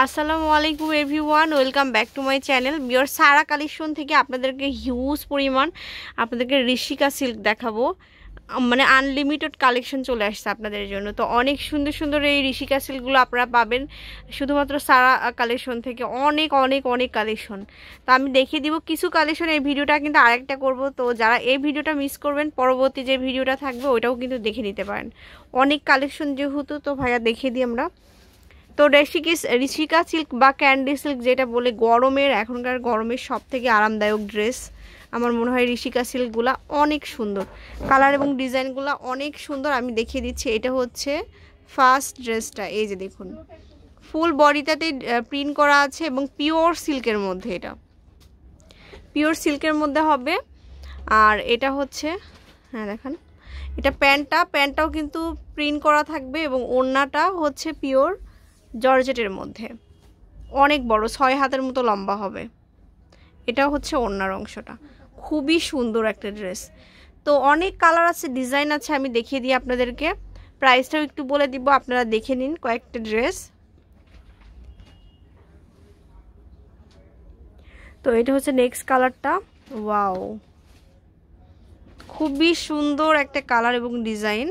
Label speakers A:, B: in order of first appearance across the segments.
A: আসসালামু আলাইকুম everyone welcome back to my channel বিয়র সারা কালেকশন থেকে আপনাদেরকে হিউজ পরিমাণ আপনাদেরকে ঋষিকা সিল্ক দেখাবো মানে আনলিমিটেড কালেকশন চলে আসছে আপনাদের জন্য তো অনেক সুন্দর সুন্দর এই ঋষিকা সিল্কগুলো আপনারা পাবেন শুধুমাত্র সারা কালেকশন থেকে অনেক অনেক অনেক কালেকশন তো আমি দেখিয়ে দিব কিছু কালেকশন এই ভিডিওটা কিন্তু আরেকটা করব তো যারা এই ভিডিওটা মিস করবেন পরবর্তী যে ভিডিওটা থাকবে ওইটাও কিন্তু দেখে নিতে পারেন অনেক কালেকশন যেহেতু তো ভাইয়া দেখিয়ে দিই আমরা তো রেশিকি ঋষিকা সিল্ক বা ক্যান্ডি সিল্ক যেটা বলে গরমের এখনকার গরমের সব থেকে আরামদায়ক ড্রেস আমার মনে হয় ঋষিকা সিল্কগুলা অনেক সুন্দর কালার এবং ডিজাইনগুলো অনেক সুন্দর আমি দেখিয়ে দিচ্ছি এটা হচ্ছে ফার্স্ট ড্রেসটা এই যে দেখুন ফুল বডিটাতে প্রিন্ট করা আছে এবং পিওর সিল্কের মধ্যে এটা পিওর সিল্কের মধ্যে হবে আর এটা হচ্ছে হ্যাঁ দেখান এটা প্যান্টটা প্যান্টটাও কিন্তু প্রিন্ট করা থাকবে এবং ওড়নাটা হচ্ছে পিওর জর্জেটের মধ্যে অনেক বড় ছয় হাতের মতো লম্বা হবে এটা হচ্ছে অন্যার অংশটা খুবই সুন্দর একটা ড্রেস তো অনেক কালার আছে ডিজাইন আছে আমি দেখিয়ে দিই আপনাদেরকে প্রাইসটাও একটু বলে দিব আপনারা দেখে নিন কয়েকটা ড্রেস তো এটা হচ্ছে নেক্সট কালারটা ওয়াও খুবই সুন্দর একটা কালার এবং ডিজাইন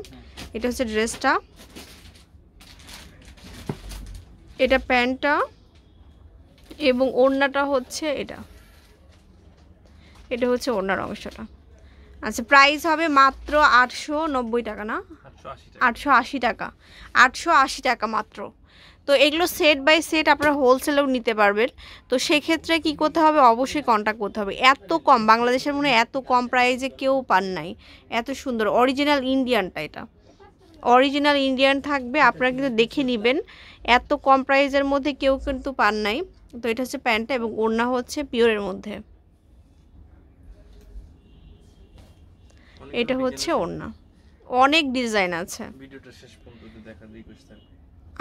A: এটা হচ্ছে ড্রেসটা এটা প্যান্টটা এবং ওড়নাটা হচ্ছে এটা এটা হচ্ছে ওড়নার অংশটা আচ্ছা প্রাইস হবে মাত্র আটশো টাকা না আটশো আশি টাকা আটশো আশি টাকা মাত্র তো এগুলো সেট বাই সেট আপনারা হোলসেলেও নিতে পারবেন তো সেক্ষেত্রে কি করতে হবে অবশ্যই কন্ট্যাক্ট করতে হবে এত কম বাংলাদেশের মনে এত কম প্রাইজে কেউ পান নাই এত সুন্দর অরিজিনাল ইন্ডিয়ানটা এটা অরিজিনাল ইন্ডিয়ান থাকবে আপনারা কিন্তু দেখে নেবেন এত কম প্রাইজের মধ্যে কেউ কিন্তু পান নাই তো এটা হচ্ছে প্যান্টটা এবং ওড়না হচ্ছে পিওরের মধ্যে এটা হচ্ছে ওড়না অনেক ডিজাইন আছে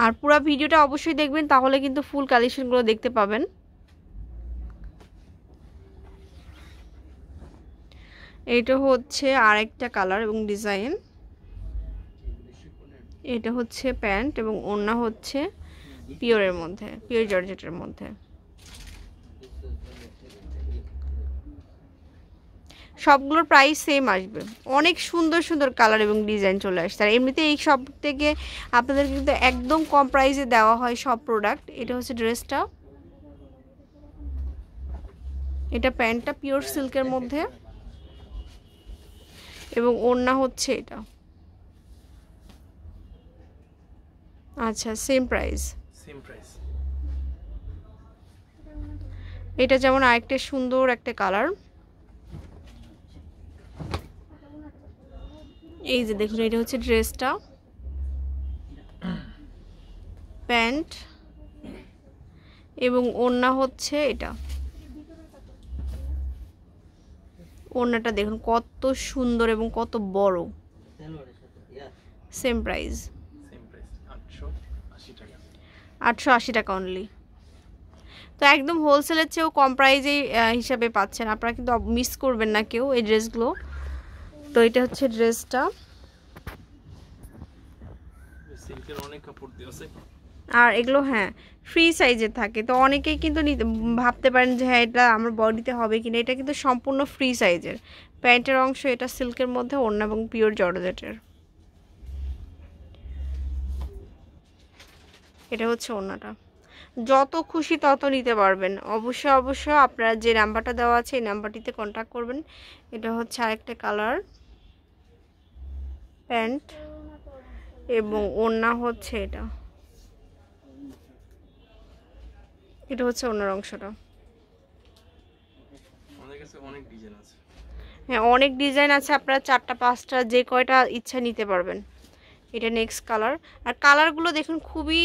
A: আর পুরো ভিডিওটা অবশ্যই দেখবেন তাহলে কিন্তু ফুল কালেকশনগুলো দেখতে পাবেন এটা হচ্ছে আরেকটা কালার এবং ডিজাইন এটা হচ্ছে প্যান্ট এবং ওড়না হচ্ছে পিওরের মধ্যে পিওর জর্জেটের মধ্যে সবগুলোর প্রাইস সেম আসবে অনেক সুন্দর সুন্দর কালার এবং ডিজাইন চলে আসছে আর এমনিতে এই সব থেকে আপনাদের কিন্তু একদম কম প্রাইসে দেওয়া হয় সব প্রোডাক্ট এটা হচ্ছে ড্রেসটা এটা প্যান্টটা পিওর সিল্কের মধ্যে এবং ওড়না হচ্ছে এটা আচ্ছা সেম প্রাইস সেম প্রাইস এটা যেমন আরেকটা সুন্দর একটা কালার এই যে দেখুন এটা হচ্ছে ড্রেসটা প্যান্ট এবং ওড়না হচ্ছে এটা ওড়নাটা দেখুন কত সুন্দর এবং কত বড় সেম প্রাইস আটশো আশি টাকা অনলি তো একদম হোলসেলের চেয়েও কম প্রাইজেই হিসাবে পাচ্ছেন আপনারা কিন্তু মিস করবেন না কেউ এই ড্রেসগুলো তো এটা হচ্ছে ড্রেসটা আর এগুলো হ্যাঁ ফ্রি সাইজে থাকে তো অনেকেই কিন্তু ভাবতে পারেন যে হ্যাঁ এটা আমার বডিতে হবে না এটা কিন্তু সম্পূর্ণ ফ্রি সাইজের প্যান্টের অংশ এটা সিল্কের মধ্যে অন্য এবং পিওর জর্জেটের এটা হচ্ছে ওনাটা যত খুশি তত নিতে পারবেন অবশ্যই অবশ্যই আপনার যে নাম্বারটা দেওয়া আছে এই নাম্বারটিতে কন্ট্যাক্ট করবেন এটা হচ্ছে আরেকটা কালার প্যান্ট এবং ওড়না হচ্ছে এটা এটা হচ্ছে ওনার অংশটা হ্যাঁ অনেক ডিজাইন আছে আপনারা চারটা পাঁচটা যে কয়টা ইচ্ছা নিতে পারবেন এটা নেক্সট কালার আর কালারগুলো দেখুন খুবই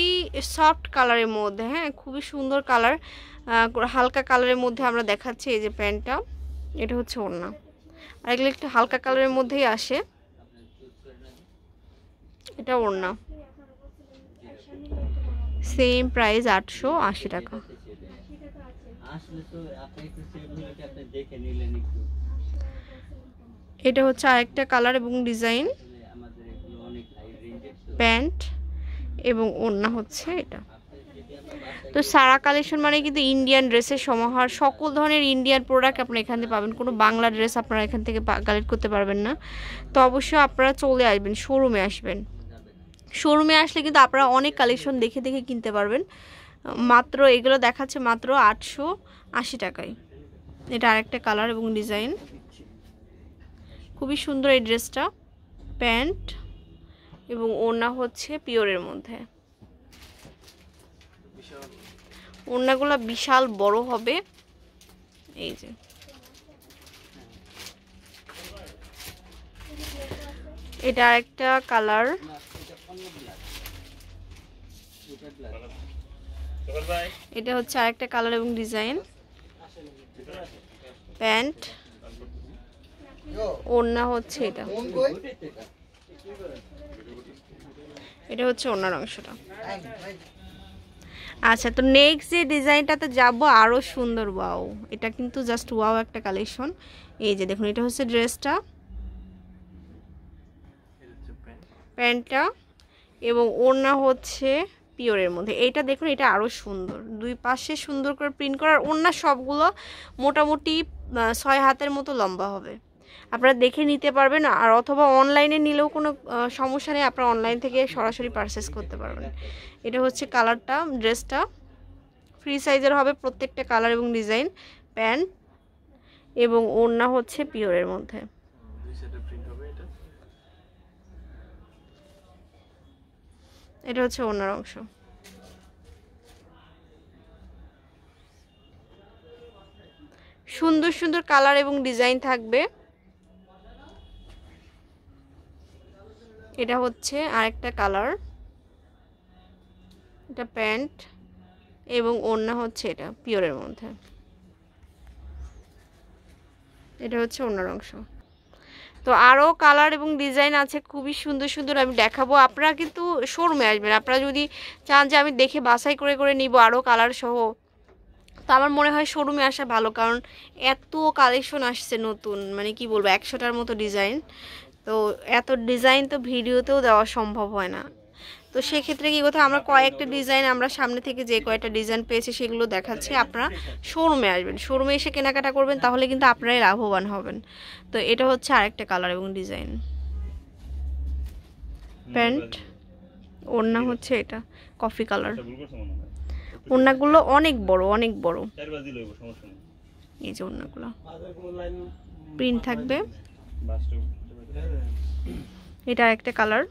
A: সফট কালারের মধ্যে হ্যাঁ খুবই সুন্দর কালার হালকা কালারের মধ্যে আমরা দেখাচ্ছি এই যে প্যান্টটা এটা হচ্ছে ওড়না আর এগুলো একটু হালকা কালারের মধ্যেই আসে এটা ওড়না সেম প্রাইস আটশো আশি টাকা এটা হচ্ছে আরেকটা কালার এবং ডিজাইন প্যান্ট এবং ওড়না হচ্ছে এটা তো সারা কালেকশন মানে কিন্তু ইন্ডিয়ান ড্রেসের সমাহার সকল ধরনের ইন্ডিয়ান প্রোডাক্ট আপনারা এখান থেকে পাবেন কোনো বাংলা ড্রেস আপনারা এখান থেকে কালেক্ট করতে পারবেন না তো অবশ্যই আপনারা চলে আসবেন শোরুমে আসবেন শোরুমে আসলে কিন্তু আপনারা অনেক কালেকশন দেখে দেখে কিনতে পারবেন মাত্র এগুলো দেখাচ্ছে মাত্র আটশো আশি টাকায় এটা আরেকটা কালার এবং ডিজাইন খুবই সুন্দর এই ড্রেসটা প্যান্ট এবং ওড়না হচ্ছে পিওরের মধ্যে ওড়নাগুলো বিশাল বড় হবে এই যে এটা একটা কালার এটা হচ্ছে আরেকটা কালার এবং ডিজাইন প্যান্ট ওড়না হচ্ছে এটা এটা হচ্ছে ওনার অংশটা আচ্ছা তো নেক্সট যে ডিজাইনটাতে যাব আরও সুন্দর ওয়াও এটা কিন্তু জাস্ট ওয়াও একটা কালেকশন এই যে দেখুন এটা হচ্ছে ড্রেসটা প্যান্টটা এবং ওড়না হচ্ছে পিওরের মধ্যে এইটা দেখুন এটা আরও সুন্দর দুই পাশে সুন্দর করে প্রিন্ট করার ওড়না সবগুলো মোটামুটি ছয় হাতের মতো লম্বা হবে আপনারা দেখে নিতে পারবেন আর অথবা অনলাইনে নিলেও কোনো সমস্যা নেই আপনারা অনলাইন থেকে সরাসরি পারচেস করতে পারবেন এটা হচ্ছে কালারটা ড্রেসটা ফ্রি সাইজের হবে প্রত্যেকটা কালার এবং ডিজাইন প্যান্ট এবং ওড়না হচ্ছে পিওরের মধ্যে এটা হচ্ছে ওনার অংশ সুন্দর সুন্দর কালার এবং ডিজাইন থাকবে এটা হচ্ছে আরেকটা কালার এটা প্যান্ট এবং ওড়না হচ্ছে এটা পিওরের মধ্যে এটা হচ্ছে ওড়নার অংশ তো আরও কালার এবং ডিজাইন আছে খুবই সুন্দর সুন্দর আমি দেখাবো আপনারা কিন্তু শোরুমে আসবেন আপনারা যদি চান যে আমি দেখে বাছাই করে করে নিব আরও কালার সহ তো আমার মনে হয় শোরুমে আসা ভালো কারণ এত কালেকশন আসছে নতুন মানে কি বলবো একশোটার মতো ডিজাইন তো এত ডিজাইন তো ভিডিওতেও দেওয়া সম্ভব হয় না তো সেক্ষেত্রে কী কথা আমরা কয়েকটা ডিজাইন আমরা সামনে থেকে যে কয়েকটা ডিজাইন পেয়েছি সেগুলো দেখাচ্ছি আপনারা শোরুমে আসবেন শোরুমে এসে কেনাকাটা করবেন তাহলে কিন্তু আপনারাই লাভবান হবেন তো এটা হচ্ছে আরেকটা কালার এবং ডিজাইন প্যান্ট ওড়না হচ্ছে এটা কফি কালার ওড়নাগুলো অনেক বড় অনেক বড় এই যে ওড়নাগুলো প্রিন্ট থাকবে এটা একটা কালার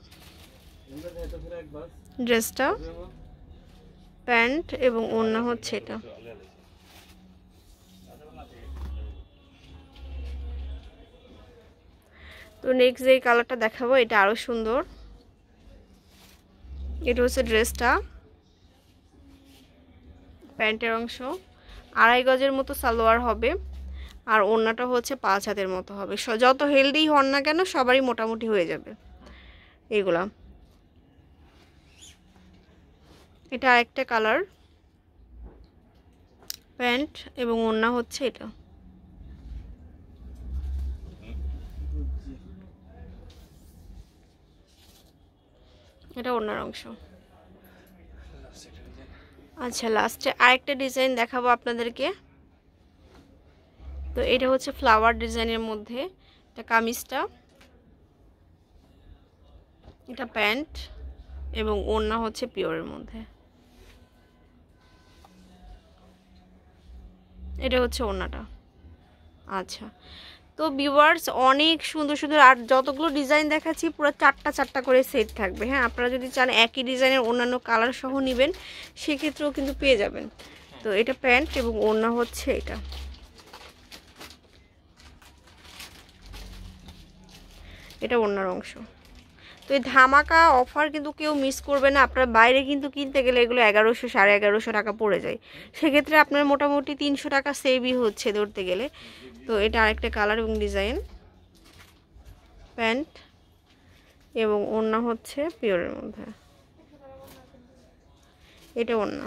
A: ড্রেসটা প্যান্ট এবং অন্য হচ্ছে এটা তো নেক্সট যে কালারটা দেখাবো এটা আরও সুন্দর এটা হচ্ছে ড্রেসটা প্যান্টের অংশ আড়াই গজের মতো সালোয়ার হবে আর ওড়নাটা হচ্ছে পাঁচ হাতের মতো হবে যত হেলদি হন না কেন সবারই মোটামুটি হয়ে যাবে এগুলা এটা একটা কালার প্যান্ট এবং ওড়না হচ্ছে এটা এটা ওড়নার অংশ আচ্ছা লাস্টে আরেকটা ডিজাইন দেখাবো আপনাদেরকে তো এটা হচ্ছে ফ্লাওয়ার ডিজাইনের মধ্যে এটা কামিজটা এটা প্যান্ট এবং ওড়না হচ্ছে পিওরের মধ্যে এটা হচ্ছে ওড়নাটা আচ্ছা তো ভিওয়ার্স অনেক সুন্দর সুন্দর আর যতগুলো ডিজাইন দেখাচ্ছি পুরো চারটা চারটা করে সেট থাকবে হ্যাঁ আপনারা যদি চান একই ডিজাইনের অন্যান্য কালার সহ নেবেন সেক্ষেত্রেও কিন্তু পেয়ে যাবেন তো এটা প্যান্ট এবং ওড়না হচ্ছে এটা এটা ওনার অংশ তো এই ধামাকা অফার কিন্তু কেউ মিস করবে না আপনার বাইরে কিন্তু কিনতে গেলে এগুলো এগারোশো সাড়ে এগারোশো টাকা পড়ে যায় সেক্ষেত্রে আপনার মোটামুটি তিনশো টাকা সেভই হচ্ছে ধরতে গেলে তো এটা আরেকটা কালার এবং ডিজাইন প্যান্ট এবং ওড়না হচ্ছে পিওরের মধ্যে এটা ওড়না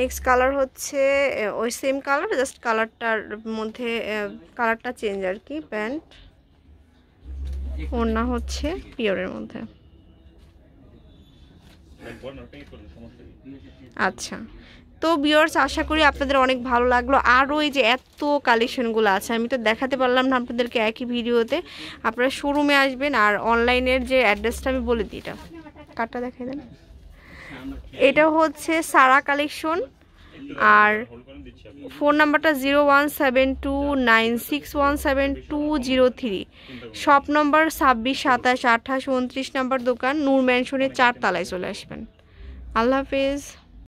A: নেক্সট কালার হচ্ছে ওই সেম কালার জাস্ট কালারটার মধ্যে কালারটা চেঞ্জ আর কি প্যান্ট ওড়না হচ্ছে পিওরের মধ্যে আচ্ছা তো বিয়ার্স আশা করি আপনাদের অনেক ভালো লাগলো আর ওই যে এত কালেকশনগুলো আছে আমি তো দেখাতে পারলাম না আপনাদেরকে একই ভিডিওতে আপনারা শোরুমে আসবেন আর অনলাইনের যে অ্যাড্রেসটা আমি বলে দিই এটা কার্ডটা দেখাই দেন এটা হচ্ছে সারা কালেকশন আর ফোন নাম্বারটা zero one seven two nine six one seven two zero three shop number ছাব্বিশ সাতাশ আঠাশ উনত্রিশ নম্বর দোকান নূর ম্যানশনের তালায় চলে আসবেন আল্লাহ হাফেজ